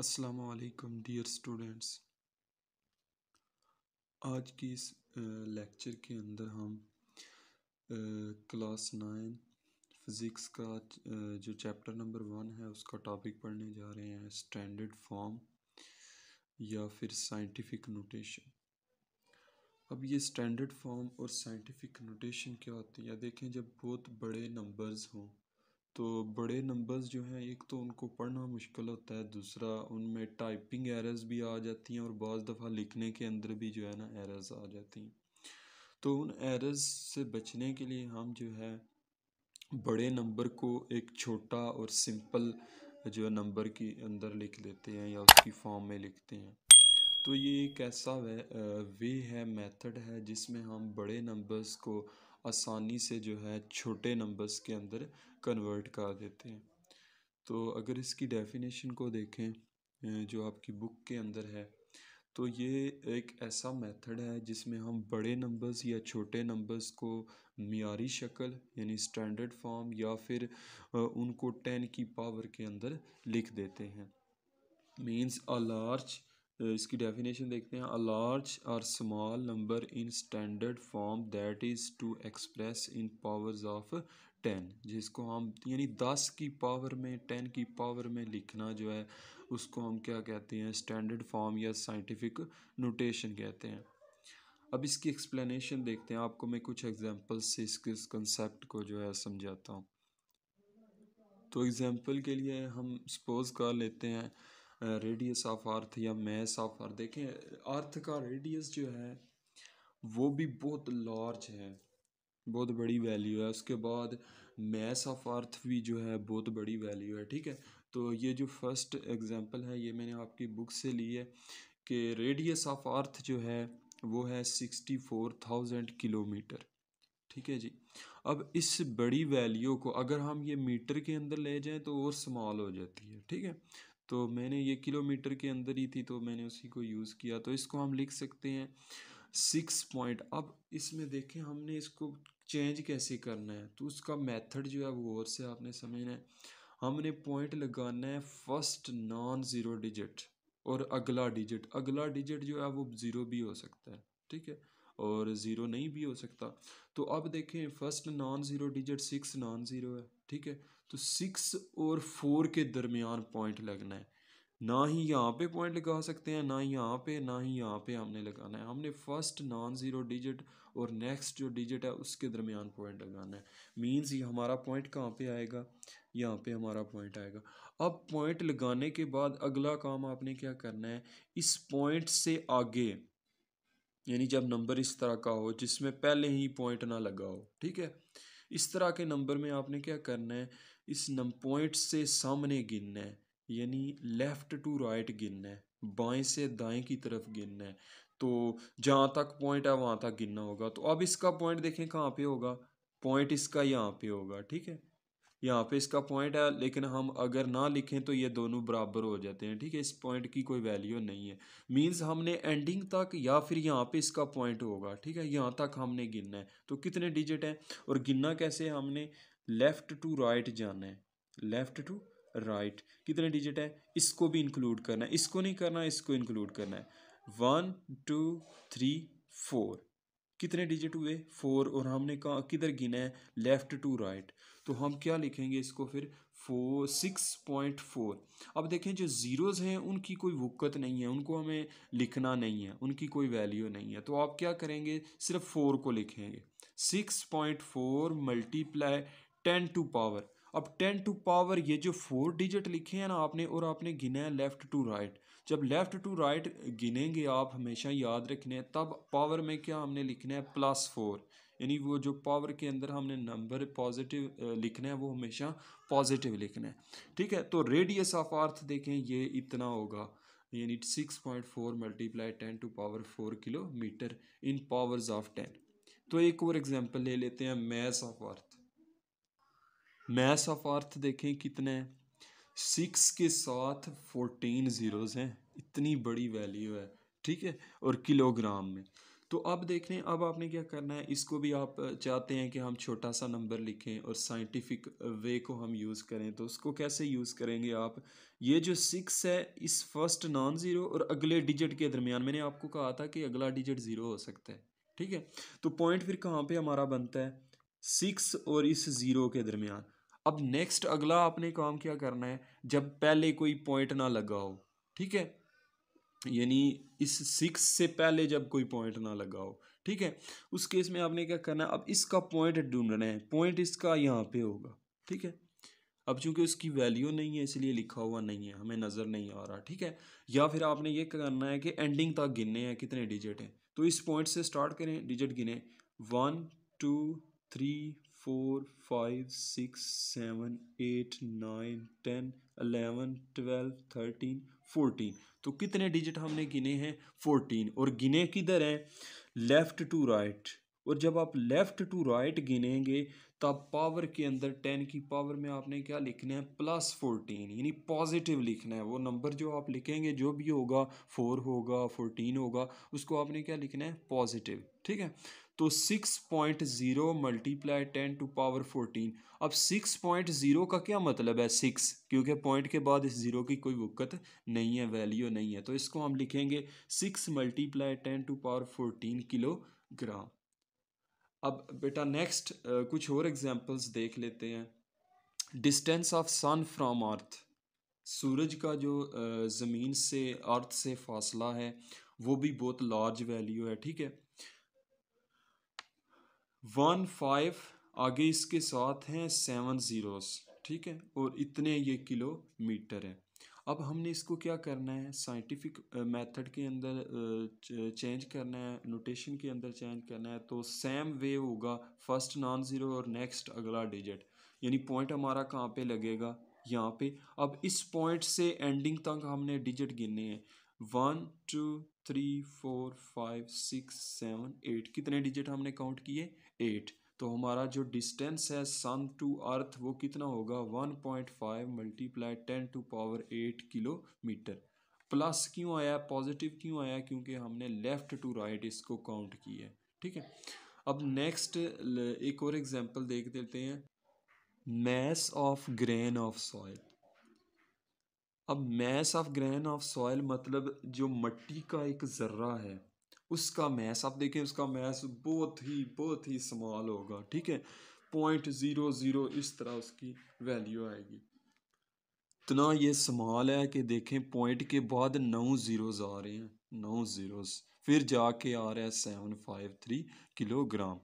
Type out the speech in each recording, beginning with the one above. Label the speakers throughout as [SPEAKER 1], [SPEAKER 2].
[SPEAKER 1] अस्सलाम वालेकुम dear students आज की इस लेक्चर के अंदर हम क्लास नाइन फिज़िक्स का जो चैप्टर नंबर वन है उसका टॉपिक पढ़ने जा रहे हैं स्टैंडर्ड फॉर्म या फिर साइंटिफिक नोटेशन अब ये स्टैंडर्ड फॉर्म और साइंटिफिक नोटेशन क्या होती है देखें जब बहुत बड़े नंबर्स हों तो बड़े नंबर्स जो हैं एक तो उनको पढ़ना मुश्किल होता है दूसरा उनमें टाइपिंग एरर्स भी आ जाती हैं और बज़ दफ़ा लिखने के अंदर भी जो है ना एरर्स आ जाती हैं तो उन एरर्स से बचने के लिए हम जो है बड़े नंबर को एक छोटा और सिंपल जो है नंबर के अंदर लिख देते हैं या उसकी फॉर्म में लिखते हैं तो ये एक ऐसा वे है मेथड है जिसमें हम बड़े नंबर्स को आसानी से जो है छोटे नंबर्स के अंदर कन्वर्ट कर देते हैं तो अगर इसकी डेफिनेशन को देखें जो आपकी बुक के अंदर है तो ये एक ऐसा मेथड है जिसमें हम बड़े नंबर्स या छोटे नंबर्स को मीरी शक्ल यानी स्टैंडर्ड फॉर्म या फिर उनको टेन की पावर के अंदर लिख देते हैं मीन्स अ लार्ज इसकी डेफिनेशन देखते हैं अ लार्ज और small number in standard form that is to express in powers of ten जिसको हम यानी दस की पावर में टेन की पावर में लिखना जो है उसको हम क्या कहते हैं स्टैंडर्ड फॉर्म या साइंटिफिक नोटेशन कहते हैं अब इसकी एक्सप्लेनेशन देखते हैं आपको मैं कुछ एग्जाम्पल्स से इसके इस कंसेप्ट को जो है समझाता हूँ तो एग्जाम्पल के लिए हम सपोज कर लेते हैं रेडियस ऑफ अर्थ या मैस ऑफ अर्थ देखें अर्थ का रेडियस जो है वो भी बहुत लार्ज है बहुत बड़ी वैल्यू है उसके बाद मैस ऑफ अर्थ भी जो है बहुत बड़ी वैल्यू है ठीक है तो ये जो फर्स्ट एग्जांपल है ये मैंने आपकी बुक से ली है कि रेडियस ऑफ अर्थ जो है वो है सिक्सटी फोर थाउजेंड किलोमीटर ठीक है जी अब इस बड़ी वैल्यू को अगर हम ये मीटर के अंदर ले जाएं तो और स्मॉल हो जाती है ठीक है तो मैंने ये किलोमीटर के अंदर ही थी तो मैंने उसी को यूज़ किया तो इसको हम लिख सकते हैं सिक्स पॉइंट अब इसमें देखें हमने इसको चेंज कैसे करना है तो उसका मेथड जो है वो और से आपने समझना है हमने पॉइंट लगाना है फर्स्ट नॉन ज़ीरो डिजिट और अगला डिजिट अगला डिजिट जो है वो ज़ीरो भी हो सकता है ठीक है और ज़ीरो नहीं भी हो सकता तो अब देखें first non zero digit six non zero है ठीक है तो सिक्स और फोर के दरमियान पॉइंट लगना है ना ही यहाँ पे पॉइंट लगा सकते हैं ना ही यहाँ पे ना ही यहाँ पे हमने लगाना है हमने फर्स्ट नॉन ज़ीरो डिजिट और नेक्स्ट जो डिजिट है उसके दरमियान पॉइंट लगाना है मींस ये हमारा पॉइंट कहाँ पे आएगा यहाँ पे हमारा पॉइंट आएगा अब पॉइंट लगाने के बाद अगला काम आपने क्या करना है इस पॉइंट से आगे यानी जब नंबर इस तरह का हो जिसमें पहले ही पॉइंट ना लगा हो ठीक है इस तरह के नंबर में आपने क्या करना है इस नम पॉइंट से सामने गिनना है यानी लेफ़्ट टू राइट गिनना है बाएं से दाएं की तरफ गिनना है तो जहाँ तक पॉइंट है वहाँ तक गिनना होगा तो अब इसका पॉइंट देखें कहाँ पे होगा पॉइंट इसका यहाँ पे होगा ठीक है यहाँ पे इसका पॉइंट है लेकिन हम अगर ना लिखें तो ये दोनों बराबर हो जाते हैं ठीक है इस पॉइंट की कोई वैल्यू नहीं है मींस हमने एंडिंग तक या फिर यहाँ पे इसका पॉइंट होगा ठीक है यहाँ तक हमने गिनना है तो कितने डिजिट हैं और गिनना कैसे हमने लेफ़्ट टू राइट जाना है लेफ़्ट टू राइट कितने डिजिट है इसको भी इंक्लूड करना है इसको नहीं करना इसको इंक्लूड करना है वन टू थ्री फोर कितने डिजिट हुए फोर और हमने कहा किधर गिना है लेफ़्ट टू राइट तो हम क्या लिखेंगे इसको फिर फोर सिक्स पॉइंट फोर अब देखें जो ज़ीरोज़ हैं उनकी कोई वक़्त नहीं है उनको हमें लिखना नहीं है उनकी कोई वैल्यू नहीं है तो आप क्या करेंगे सिर्फ फोर को लिखेंगे six point four multiply ten to power अब टेन टू पावर ये जो फोर डिजिट लिखे हैं ना आपने और आपने गिना है लेफ़्ट टू राइट जब लेफ़्ट टू राइट गिनेंगे आप हमेशा याद रखने हैं तब पावर में क्या हमने लिखना है प्लस फोर यानी वो जो पावर के अंदर हमने नंबर पॉजिटिव लिखना है वो हमेशा पॉजिटिव लिखना है ठीक है तो रेडियस ऑफ अर्थ देखें ये इतना होगा यानी six point four multiply ten to power four kilometre in powers of ten तो एक और एग्जांपल ले लेते हैं mass of earth mass of earth देखें कितने हैं सिक्स के साथ फोर्टीन ज़ीरोज़ हैं इतनी बड़ी वैल्यू है ठीक है और किलोग्राम में तो अब देख लें अब आपने क्या करना है इसको भी आप चाहते हैं कि हम छोटा सा नंबर लिखें और साइंटिफिक वे को हम यूज़ करें तो उसको कैसे यूज़ करेंगे आप ये जो सिक्स है इस फर्स्ट नॉन ज़ीरो और अगले डिजिट के दरमियान मैंने आपको कहा था कि अगला डिजिट ज़ीरो हो सकता है ठीक है तो पॉइंट फिर कहाँ पर हमारा बनता है सिक्स और इस ज़ीरो के दरमियान अब नेक्स्ट अगला आपने काम क्या करना है जब पहले कोई पॉइंट ना लगा हो ठीक है यानी इस सिक्स से पहले जब कोई पॉइंट ना लगा हो ठीक है उस केस में आपने क्या करना है अब इसका पॉइंट ढूंढना है पॉइंट इसका यहाँ पे होगा ठीक है अब चूंकि उसकी वैल्यू नहीं है इसलिए लिखा हुआ नहीं है हमें नज़र नहीं आ रहा ठीक है या फिर आपने ये करना है कि एंडिंग तक गिनने हैं कितने डिजिट हैं तो इस पॉइंट से स्टार्ट करें डिजिट गिने one two three four five six seven eight nine ten eleven twelve thirteen fourteen तो कितने डिजिट हमने गिने हैं फोर्टीन और गिने किधर हैं लेफ़्ट टू राइट और जब आप लेफ़्ट टू राइट गिनेंगे तब पावर के अंदर टेन की पावर में आपने क्या लिखना है प्लस फोर्टीन यानी पॉजिटिव लिखना है वो नंबर जो आप लिखेंगे जो भी होगा फोर होगा फोर्टीन होगा उसको आपने क्या लिखना है पॉजिटिव ठीक है तो six point zero multiply ten to power fourteen अब सिक्स पॉइंट ज़ीरो का क्या मतलब है सिक्स क्योंकि पॉइंट के बाद इस ज़ीरो की कोई वक़्त नहीं है वैल्यू नहीं है तो इसको हम लिखेंगे six multiply ten to power fourteen kilogram अब बेटा नेक्स्ट कुछ और एग्जांपल्स देख लेते हैं distance of sun from earth सूरज का जो ज़मीन से अर्थ से फासला है वो भी बहुत लार्ज वैल्यू है ठीक है वन फाइव आगे इसके साथ हैं सेवन ज़ीरोस ठीक है और इतने ये किलोमीटर हैं अब हमने इसको क्या करना है साइंटिफिक मेथड के अंदर चेंज करना है नोटेशन के अंदर चेंज करना है तो सेम वे होगा फर्स्ट नॉन ज़ीरो और नेक्स्ट अगला डिजिट यानी पॉइंट हमारा कहाँ पे लगेगा यहाँ पे अब इस पॉइंट से एंडिंग तक हमने डिजिट गिनने हैं one two three four five six seven eight कितने डिजिट हमने काउंट किए एट तो हमारा जो डिस्टेंस है सन टू अर्थ वो कितना होगा one point five multiply ten to power eight kilometre plus क्यों आया पॉजिटिव क्यों आया क्योंकि हमने लेफ़्ट टू राइट इसको काउंट किया है ठीक है अब नेक्स्ट एक और एग्जांपल देख देते हैं mass of grain of soil अब mass of grain of soil मतलब जो मट्टी का एक ज़र्रा है उसका मैस आप देखें उसका मैस बहुत ही बहुत ही स्मॉल होगा ठीक है पॉइंट ज़ीरो ज़ीरो इस तरह उसकी वैल्यू आएगी इतना ये स्मॉल है कि देखें पॉइंट के बाद नौ ज़ीरोज़ आ रहे हैं नौ ज़ीरोज़ फिर जाके आ रहा है सेवन फाइव थ्री किलोग्राम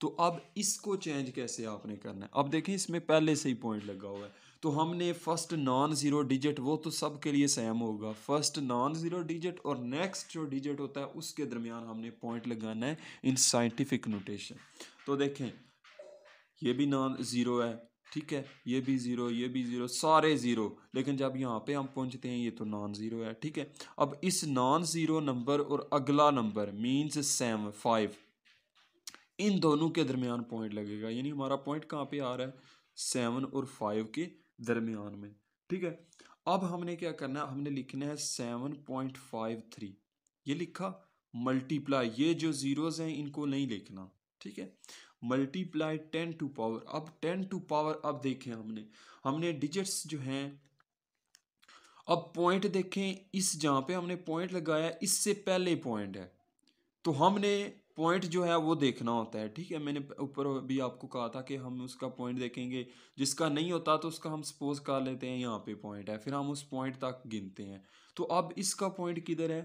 [SPEAKER 1] तो अब इसको चेंज कैसे आपने करना है अब देखें इसमें पहले से ही पॉइंट लगा हुआ है तो हमने फर्स्ट नॉन ज़ीरो डिजिट वो तो सब के लिए सेम होगा फर्स्ट नॉन ज़ीरो डिजिट और नेक्स्ट जो डिजिट होता है उसके दरमियान हमने पॉइंट लगाना है इन साइंटिफिक नोटेशन तो देखें ये भी नॉन ज़ीरो है ठीक है ये भी ज़ीरो ये भी ज़ीरो सारे ज़ीरो लेकिन जब यहाँ पे हम पहुँचते हैं ये तो नॉन ज़ीरो है ठीक है अब इस नॉन ज़ीरो नंबर और अगला नंबर मीन्स सेम फाइव इन दोनों के दरमियान पॉइंट लगेगा यानी हमारा पॉइंट कहाँ पे आ रहा है सेवन और फाइव के दरमियान में ठीक है अब हमने क्या करना है हमने लिखना है सेवन पॉइंट फाइव थ्री ये लिखा मल्टीप्लाई ये जो ज़ीरोज़ हैं इनको नहीं लिखना ठीक है मल्टीप्लाई टेन टू पावर अब टेन टू पावर अब देखें हमने हमने डिजिट्स जो हैं अब पॉइंट देखें इस जहाँ पे हमने पॉइंट लगाया इससे पहले पॉइंट है तो हमने पॉइंट जो है वो देखना होता है ठीक है मैंने ऊपर भी आपको कहा था कि हम उसका पॉइंट देखेंगे जिसका नहीं होता तो उसका हम सपोज कर लेते हैं यहाँ पे पॉइंट है फिर हम उस पॉइंट तक गिनते हैं तो अब इसका पॉइंट किधर है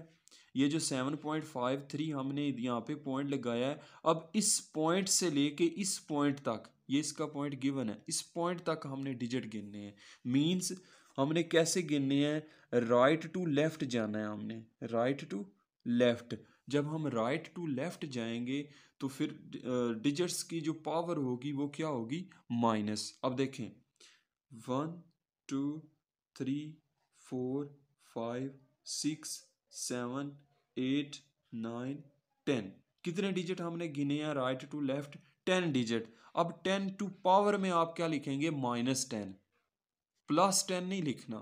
[SPEAKER 1] ये जो सेवन पॉइंट फाइव थ्री हमने यहाँ पे पॉइंट लगाया है अब इस पॉइंट से लेके इस पॉइंट तक ये इसका पॉइंट गिवन है इस पॉइंट तक हमने डिजिट गिनने हैं मीन्स हमने कैसे गिनने हैं राइट टू लेफ्ट जाना है हमने राइट टू लेफ्ट जब हम राइट टू लेफ़्ट जाएंगे तो फिर डिजिट्स की जो पावर होगी वो क्या होगी माइनस अब देखें one two three four five six seven eight nine ten कितने डिजिट हमने गिने हैं right to left ten digit अब टेन टू पावर में आप क्या लिखेंगे माइनस टेन प्लस टेन नहीं लिखना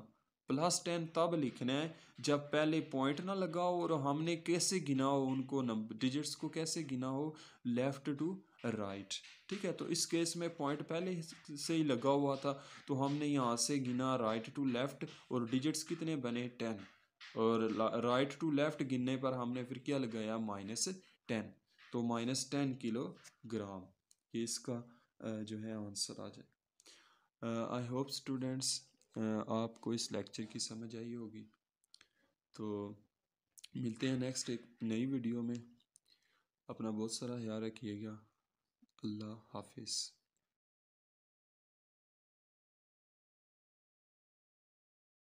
[SPEAKER 1] प्लस टेन तब लिखना है जब पहले पॉइंट ना लगा हो और हमने कैसे गिना हो उनको डिजिट्स को कैसे गिना हो लेफ़्ट टू राइट ठीक है तो इस केस में पॉइंट पहले से ही लगा हुआ था तो हमने यहाँ से गिना राइट टू लेफ़्ट और डिजिट्स कितने बने टेन और राइट टू लेफ़्ट गिनने पर हमने फिर क्या लगाया माइनस टेन तो माइनस टेन किलोग्राम ये इसका जो है आंसर आ जाए आई होप स्टूडेंट्स आपको इस लेक्चर की समझ आई होगी तो मिलते हैं नेक्स्ट एक नई वीडियो में अपना बहुत सारा ख्याल रखिएगा अल्लाह हाफिज़